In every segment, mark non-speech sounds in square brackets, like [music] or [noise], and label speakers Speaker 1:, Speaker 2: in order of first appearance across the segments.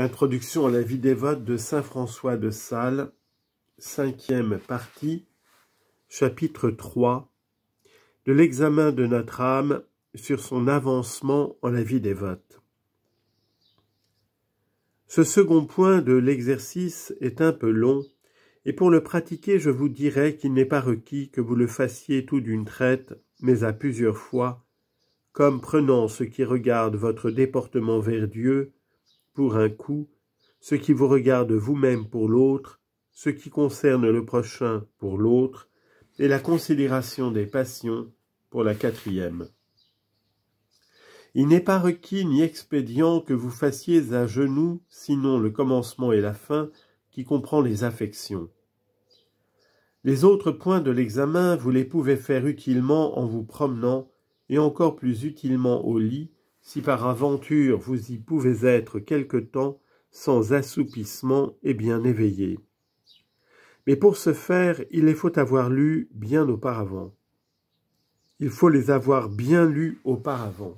Speaker 1: Introduction à la vie dévote de Saint François de Sales, cinquième partie, chapitre 3, de l'examen de notre âme sur son avancement en la vie dévote. Ce second point de l'exercice est un peu long, et pour le pratiquer je vous dirai qu'il n'est pas requis que vous le fassiez tout d'une traite, mais à plusieurs fois, comme prenant ce qui regarde votre déportement vers Dieu, pour un coup, ce qui vous regarde vous-même pour l'autre, ce qui concerne le prochain pour l'autre, et la considération des passions pour la quatrième. Il n'est pas requis ni expédient que vous fassiez à genoux, sinon le commencement et la fin, qui comprend les affections. Les autres points de l'examen, vous les pouvez faire utilement en vous promenant, et encore plus utilement au lit, si par aventure vous y pouvez être quelque temps sans assoupissement et bien éveillé. Mais pour ce faire, il les faut avoir lus bien auparavant. Il faut les avoir bien lus auparavant.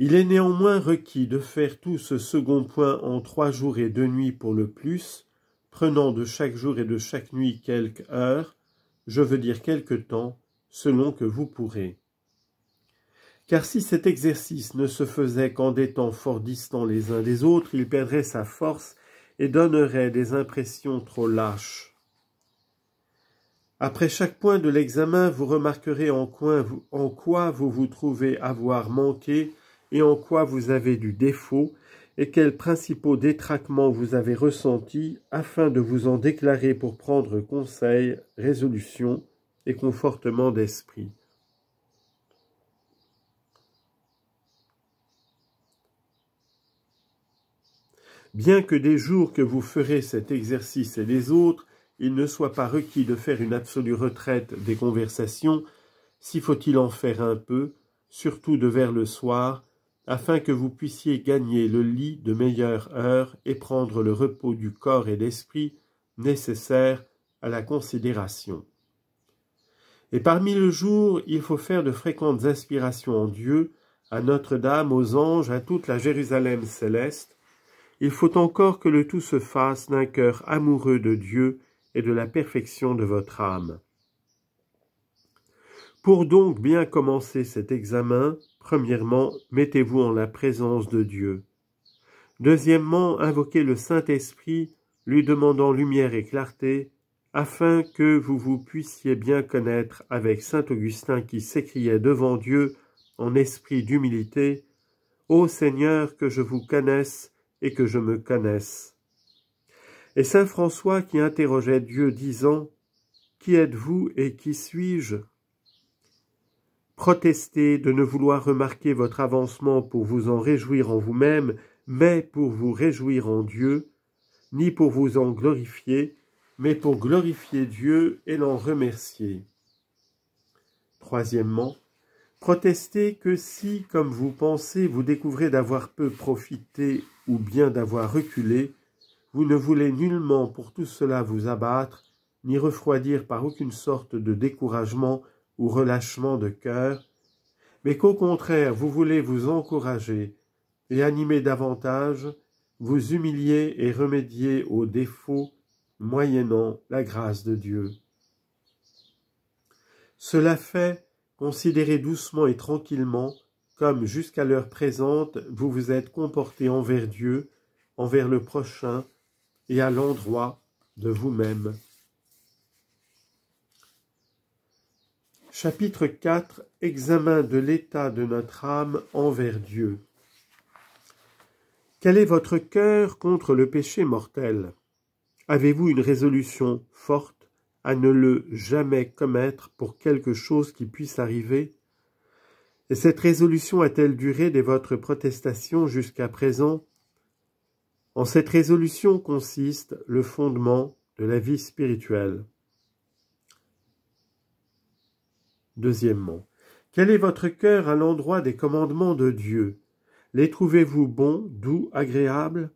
Speaker 1: Il est néanmoins requis de faire tout ce second point en trois jours et deux nuits pour le plus, prenant de chaque jour et de chaque nuit quelques heures, je veux dire quelque temps, selon que vous pourrez car si cet exercice ne se faisait qu'en des temps fort distants les uns des autres, il perdrait sa force et donnerait des impressions trop lâches. Après chaque point de l'examen, vous remarquerez en, en quoi vous vous trouvez avoir manqué et en quoi vous avez du défaut, et quels principaux détraquements vous avez ressentis afin de vous en déclarer pour prendre conseil, résolution et confortement d'esprit. Bien que des jours que vous ferez cet exercice et les autres, il ne soit pas requis de faire une absolue retraite des conversations, s'il faut-il en faire un peu, surtout de vers le soir, afin que vous puissiez gagner le lit de meilleure heure et prendre le repos du corps et d'esprit nécessaire à la considération. Et parmi le jour, il faut faire de fréquentes inspirations en Dieu, à Notre-Dame, aux anges, à toute la Jérusalem céleste, il faut encore que le tout se fasse d'un cœur amoureux de Dieu et de la perfection de votre âme. Pour donc bien commencer cet examen, premièrement, mettez-vous en la présence de Dieu. Deuxièmement, invoquez le Saint-Esprit, lui demandant lumière et clarté, afin que vous vous puissiez bien connaître avec saint Augustin qui s'écriait devant Dieu en esprit d'humilité, Ô Seigneur, que je vous connaisse et que je me connaisse. Et saint François qui interrogeait Dieu disant Qui êtes-vous et qui suis-je Protestez de ne vouloir remarquer votre avancement pour vous en réjouir en vous-même, mais pour vous réjouir en Dieu, ni pour vous en glorifier, mais pour glorifier Dieu et l'en remercier. Troisièmement, protestez que si, comme vous pensez, vous découvrez d'avoir peu profité ou bien d'avoir reculé, vous ne voulez nullement pour tout cela vous abattre, ni refroidir par aucune sorte de découragement ou relâchement de cœur, mais qu'au contraire vous voulez vous encourager et animer davantage, vous humilier et remédier aux défauts moyennant la grâce de Dieu. Cela fait, considérez doucement et tranquillement, comme jusqu'à l'heure présente vous vous êtes comporté envers Dieu, envers le prochain et à l'endroit de vous-même. Chapitre 4 Examen de l'état de notre âme envers Dieu. Quel est votre cœur contre le péché mortel Avez-vous une résolution forte à ne le jamais commettre pour quelque chose qui puisse arriver et cette résolution a-t-elle duré dès votre protestation jusqu'à présent En cette résolution consiste le fondement de la vie spirituelle. Deuxièmement, quel est votre cœur à l'endroit des commandements de Dieu Les trouvez-vous bons, doux, agréables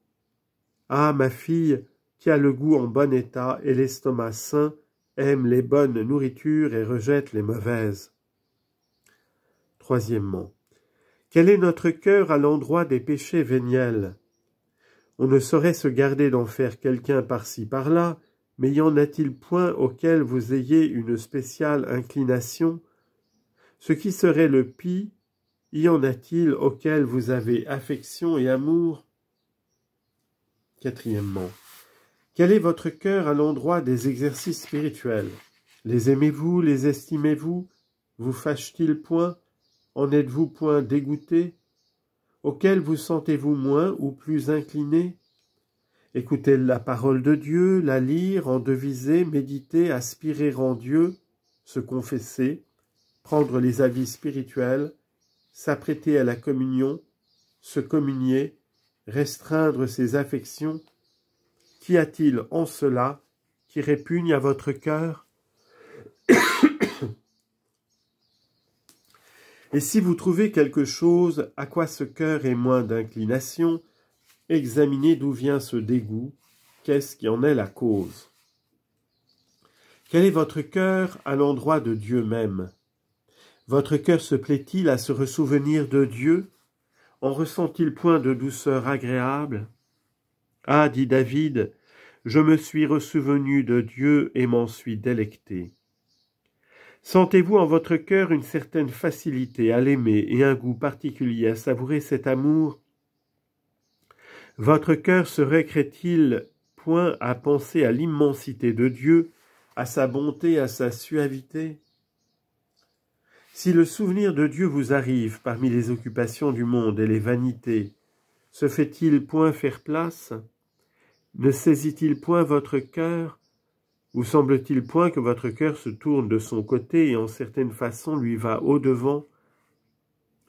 Speaker 1: Ah, ma fille, qui a le goût en bon état et l'estomac sain, aime les bonnes nourritures et rejette les mauvaises. Troisièmement, quel est notre cœur à l'endroit des péchés véniels On ne saurait se garder d'en faire quelqu'un par-ci par-là, mais y en a-t-il point auquel vous ayez une spéciale inclination Ce qui serait le pis, y en a-t-il auquel vous avez affection et amour Quatrièmement, quel est votre cœur à l'endroit des exercices spirituels Les aimez-vous, les estimez-vous Vous, vous fâche t il point en êtes-vous point dégoûté Auquel vous sentez-vous moins ou plus incliné Écoutez la parole de Dieu, la lire, en deviser, méditer, aspirer en Dieu, se confesser, prendre les avis spirituels, s'apprêter à la communion, se communier, restreindre ses affections Qu'y a-t-il en cela qui répugne à votre cœur Et si vous trouvez quelque chose à quoi ce cœur est moins d'inclination, examinez d'où vient ce dégoût, qu'est-ce qui en est la cause. Quel est votre cœur à l'endroit de Dieu même Votre cœur se plaît-il à se ressouvenir de Dieu En ressent-il point de douceur agréable Ah, dit David, je me suis ressouvenu de Dieu et m'en suis délecté. Sentez-vous en votre cœur une certaine facilité à l'aimer et un goût particulier à savourer cet amour Votre cœur se recrée-t-il point à penser à l'immensité de Dieu, à sa bonté, à sa suavité Si le souvenir de Dieu vous arrive parmi les occupations du monde et les vanités, se fait-il point faire place Ne saisit-il point votre cœur vous semble-t-il point que votre cœur se tourne de son côté et en certaine façon lui va au-devant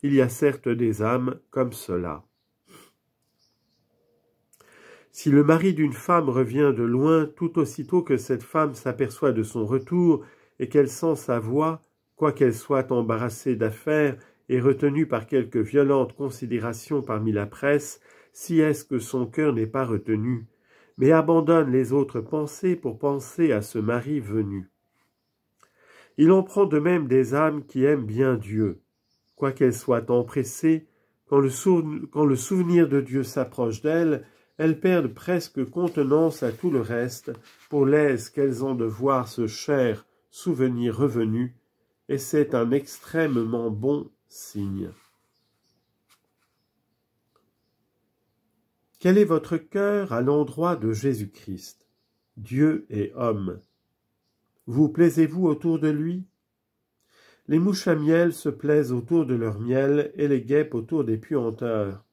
Speaker 1: Il y a certes des âmes comme cela. Si le mari d'une femme revient de loin, tout aussitôt que cette femme s'aperçoit de son retour et qu'elle sent sa voix, quoiqu'elle soit embarrassée d'affaires et retenue par quelque violente considération parmi la presse, si est-ce que son cœur n'est pas retenu mais abandonne les autres pensées pour penser à ce mari venu. Il en prend de même des âmes qui aiment bien Dieu, quoiqu'elles soient empressées, quand le, quand le souvenir de Dieu s'approche d'elles, elles perdent presque contenance à tout le reste, pour l'aise qu'elles ont de voir ce cher souvenir revenu, et c'est un extrêmement bon signe. Quel est votre cœur à l'endroit de Jésus-Christ, Dieu et homme Vous plaisez-vous autour de lui Les mouches à miel se plaisent autour de leur miel et les guêpes autour des puanteurs.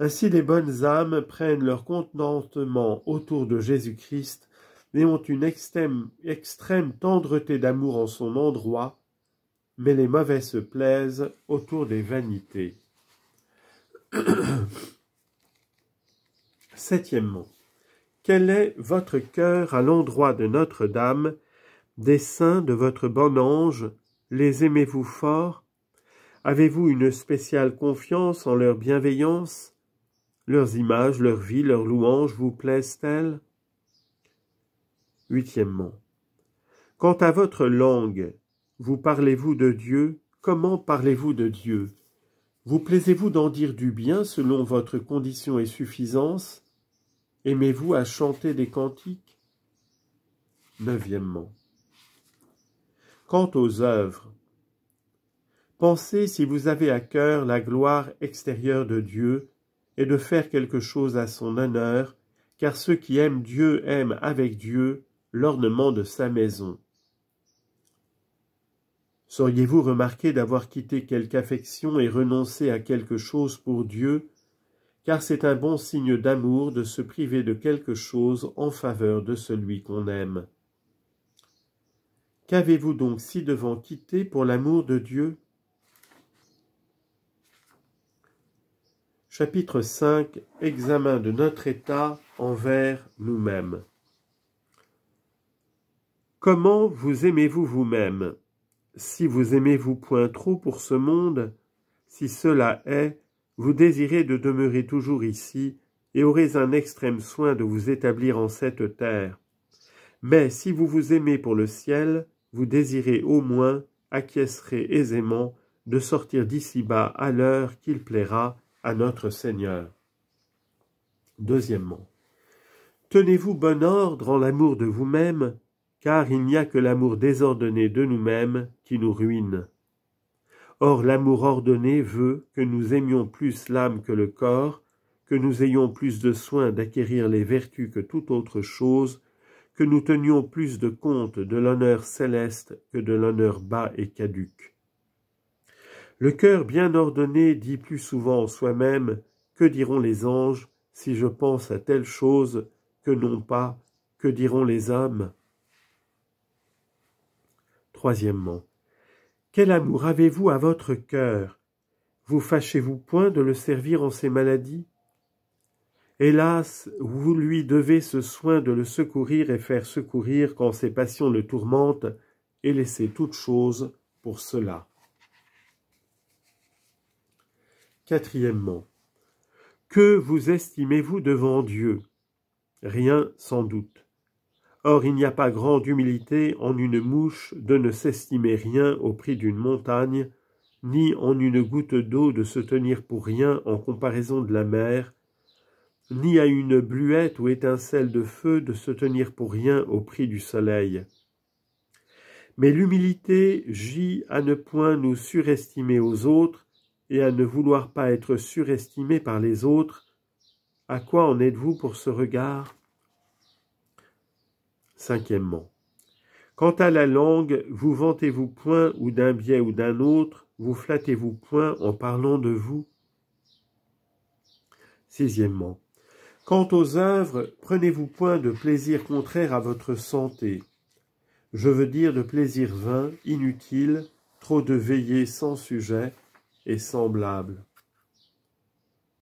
Speaker 1: Ainsi les bonnes âmes prennent leur contentement autour de Jésus-Christ et ont une extrême, extrême tendreté d'amour en son endroit, mais les mauvais se plaisent autour des vanités. [clears throat] Septièmement, quel est votre cœur à l'endroit de Notre-Dame, des saints de votre bon ange, les aimez-vous fort Avez-vous une spéciale confiance en leur bienveillance Leurs images, leur vie, leurs louanges vous plaisent-elles Huitièmement, quant à votre langue, vous parlez-vous de Dieu Comment parlez-vous de Dieu Vous plaisez-vous d'en dire du bien selon votre condition et suffisance Aimez-vous à chanter des cantiques Neuvièmement. Quant aux œuvres, pensez si vous avez à cœur la gloire extérieure de Dieu et de faire quelque chose à son honneur, car ceux qui aiment Dieu aiment avec Dieu l'ornement de sa maison. Sauriez-vous remarquer d'avoir quitté quelque affection et renoncé à quelque chose pour Dieu car c'est un bon signe d'amour de se priver de quelque chose en faveur de celui qu'on aime. Qu'avez-vous donc si devant quitté pour l'amour de Dieu Chapitre 5 Examen de notre état envers nous-mêmes. Comment vous aimez-vous vous-même Si vous aimez-vous point trop pour ce monde, si cela est, vous désirez de demeurer toujours ici, et aurez un extrême soin de vous établir en cette terre. Mais si vous vous aimez pour le ciel, vous désirez au moins, acquiescerez aisément, de sortir d'ici bas à l'heure qu'il plaira à notre Seigneur. Deuxièmement, tenez-vous bon ordre en l'amour de vous-même, car il n'y a que l'amour désordonné de nous-mêmes qui nous ruine. Or l'amour ordonné veut que nous aimions plus l'âme que le corps, que nous ayons plus de soin d'acquérir les vertus que toute autre chose, que nous tenions plus de compte de l'honneur céleste que de l'honneur bas et caduque. Le cœur bien ordonné dit plus souvent en soi-même Que diront les anges si je pense à telle chose que non pas Que diront les âmes Troisièmement, quel amour avez-vous à votre cœur Vous fâchez-vous point de le servir en ses maladies Hélas, vous lui devez ce soin de le secourir et faire secourir quand ses passions le tourmentent, et laissez toute chose pour cela. Quatrièmement, que vous estimez-vous devant Dieu Rien sans doute. Or il n'y a pas grande humilité en une mouche de ne s'estimer rien au prix d'une montagne, ni en une goutte d'eau de se tenir pour rien en comparaison de la mer, ni à une bluette ou étincelle de feu de se tenir pour rien au prix du soleil. Mais l'humilité gît à ne point nous surestimer aux autres et à ne vouloir pas être surestimé par les autres. À quoi en êtes-vous pour ce regard Cinquièmement, quant à la langue, vous vantez-vous point ou d'un biais ou d'un autre, vous flattez-vous point en parlant de vous Sixièmement, quant aux œuvres, prenez-vous point de plaisir contraire à votre santé. Je veux dire de plaisir vain, inutile, trop de veillées sans sujet et semblable.